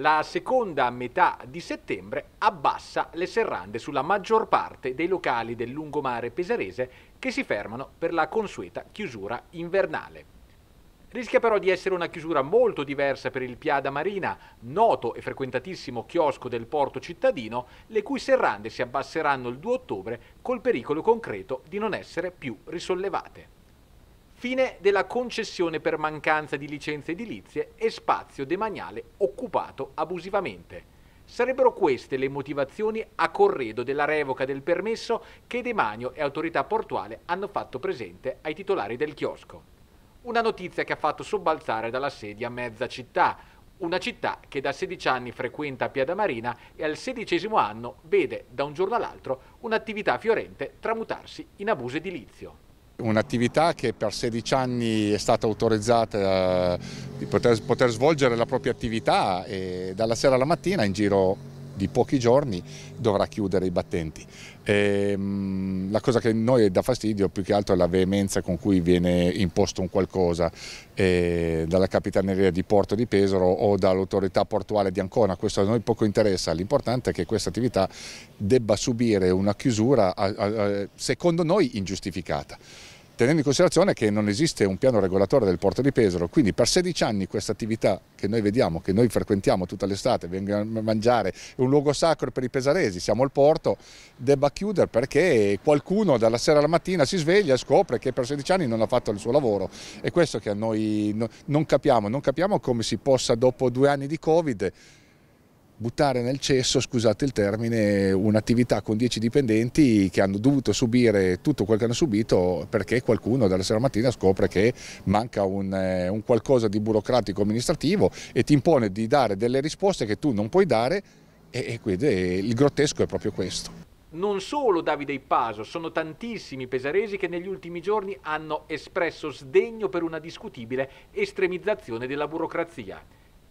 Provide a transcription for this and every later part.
la seconda metà di settembre abbassa le serrande sulla maggior parte dei locali del lungomare pesarese che si fermano per la consueta chiusura invernale. Rischia però di essere una chiusura molto diversa per il Piada Marina, noto e frequentatissimo chiosco del porto cittadino, le cui serrande si abbasseranno il 2 ottobre col pericolo concreto di non essere più risollevate. Fine della concessione per mancanza di licenze edilizie e spazio demaniale occupato abusivamente. Sarebbero queste le motivazioni a corredo della revoca del permesso che Demanio e Autorità Portuale hanno fatto presente ai titolari del chiosco. Una notizia che ha fatto sobbalzare dalla sedia mezza città, una città che da 16 anni frequenta Piada Marina e al sedicesimo anno vede da un giorno all'altro un'attività fiorente tramutarsi in abuso edilizio. Un'attività che per 16 anni è stata autorizzata eh, di poter, poter svolgere la propria attività e dalla sera alla mattina in giro di pochi giorni dovrà chiudere i battenti. E, ehm, la cosa che a noi dà fastidio più che altro è la veemenza con cui viene imposto un qualcosa e, eh, dalla Capitaneria di Porto di Pesaro o dall'autorità portuale di Ancona, questo a noi poco interessa, l'importante è che questa attività debba subire una chiusura a, a, secondo noi ingiustificata tenendo in considerazione che non esiste un piano regolatore del porto di Pesaro, quindi per 16 anni questa attività che noi vediamo, che noi frequentiamo tutta l'estate, vengono a mangiare, è un luogo sacro per i pesaresi, siamo al porto, debba chiudere perché qualcuno dalla sera alla mattina si sveglia e scopre che per 16 anni non ha fatto il suo lavoro. È questo che a noi non capiamo, non capiamo come si possa dopo due anni di Covid buttare nel cesso, scusate il termine, un'attività con 10 dipendenti che hanno dovuto subire tutto quel che hanno subito perché qualcuno dalla sera mattina scopre che manca un, eh, un qualcosa di burocratico amministrativo e ti impone di dare delle risposte che tu non puoi dare e, e quindi eh, il grottesco è proprio questo. Non solo Davide Ippaso, sono tantissimi pesaresi che negli ultimi giorni hanno espresso sdegno per una discutibile estremizzazione della burocrazia.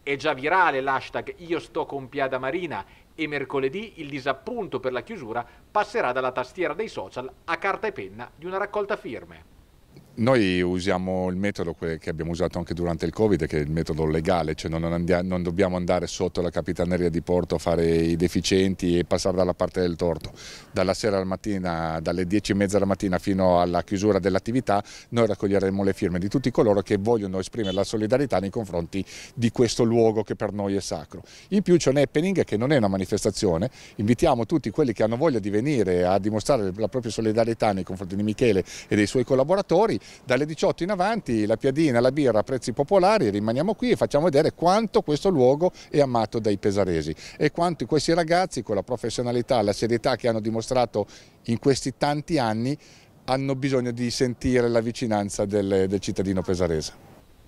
È già virale l'hashtag Io sto con Piada Marina e mercoledì il disappunto per la chiusura passerà dalla tastiera dei social a carta e penna di una raccolta firme. Noi usiamo il metodo che abbiamo usato anche durante il Covid, che è il metodo legale, cioè non, andiamo, non, dobbiamo andare sotto la capitaneria di porto a fare i deficienti e passare dalla parte del torto. Dalla sera alla mattina, dalle 10 e mezza alla mattina fino alla chiusura dell'attività, noi raccoglieremo le firme di tutti coloro che vogliono esprimere la solidarietà nei confronti di questo luogo che per noi è sacro. In più c'è un happening che non è una manifestazione, invitiamo tutti quelli che hanno voglia di venire a dimostrare la propria solidarietà nei confronti di Michele e dei suoi collaboratori dalle 18 in avanti la piadina, la birra a prezzi popolari, rimaniamo qui e facciamo vedere quanto questo luogo è amato dai pesaresi e quanto questi ragazzi con la professionalità, la serietà che hanno dimostrato in questi tanti anni hanno bisogno di sentire la vicinanza del, del cittadino pesarese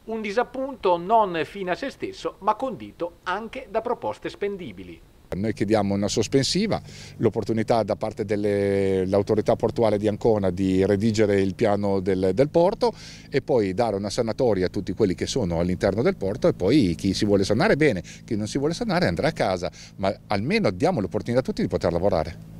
un disappunto non fine a se stesso, ma condito anche da proposte spendibili. Noi chiediamo una sospensiva, l'opportunità da parte dell'autorità portuale di Ancona di redigere il piano del, del, porto e poi dare una sanatoria a tutti quelli che sono all'interno del porto e poi chi si vuole sanare bene, chi non si vuole sanare andrà a casa, ma almeno diamo l'opportunità a tutti di poter lavorare.